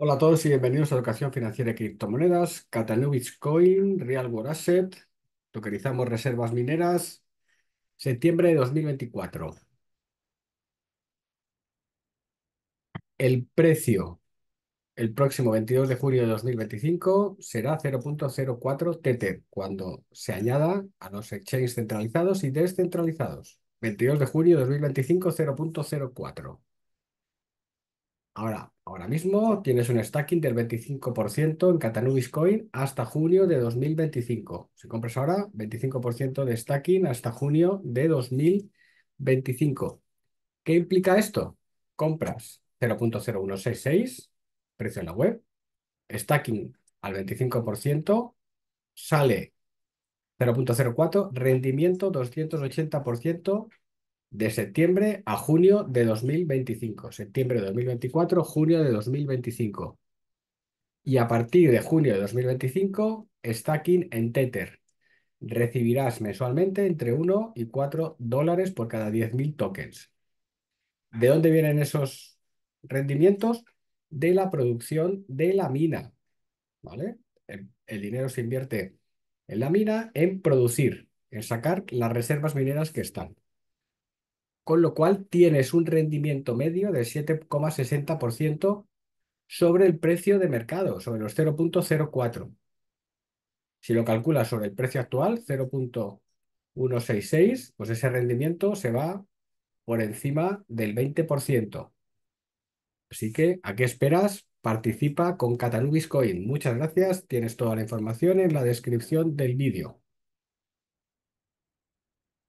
Hola a todos y bienvenidos a Educación Financiera y Criptomonedas, Catalina Coin, Real World Asset, tokenizamos reservas mineras, septiembre de 2024. El precio el próximo 22 de junio de 2025 será 0.04 TT cuando se añada a los exchanges centralizados y descentralizados. 22 de junio de 2025 0.04. Ahora, ahora mismo tienes un stacking del 25% en Catanubis Coin hasta junio de 2025. Si compras ahora, 25% de stacking hasta junio de 2025. ¿Qué implica esto? Compras 0.0166, precio en la web, stacking al 25%, sale 0.04, rendimiento 280%, de septiembre a junio de 2025. Septiembre de 2024, junio de 2025. Y a partir de junio de 2025, stacking en Tether. Recibirás mensualmente entre 1 y 4 dólares por cada 10.000 tokens. ¿De dónde vienen esos rendimientos? De la producción de la mina. ¿Vale? el dinero se invierte en la mina en producir, en sacar las reservas mineras que están con lo cual tienes un rendimiento medio del 7,60% sobre el precio de mercado, sobre los 0.04. Si lo calculas sobre el precio actual, 0.166, pues ese rendimiento se va por encima del 20%. Así que, ¿a qué esperas? Participa con Catalubis Coin. Muchas gracias. Tienes toda la información en la descripción del vídeo.